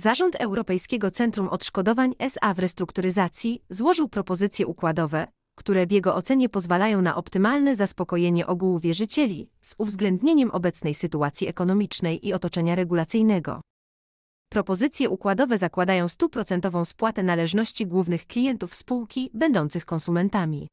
Zarząd Europejskiego Centrum Odszkodowań SA w restrukturyzacji złożył propozycje układowe, które w jego ocenie pozwalają na optymalne zaspokojenie ogółu wierzycieli z uwzględnieniem obecnej sytuacji ekonomicznej i otoczenia regulacyjnego. Propozycje układowe zakładają stuprocentową spłatę należności głównych klientów spółki będących konsumentami.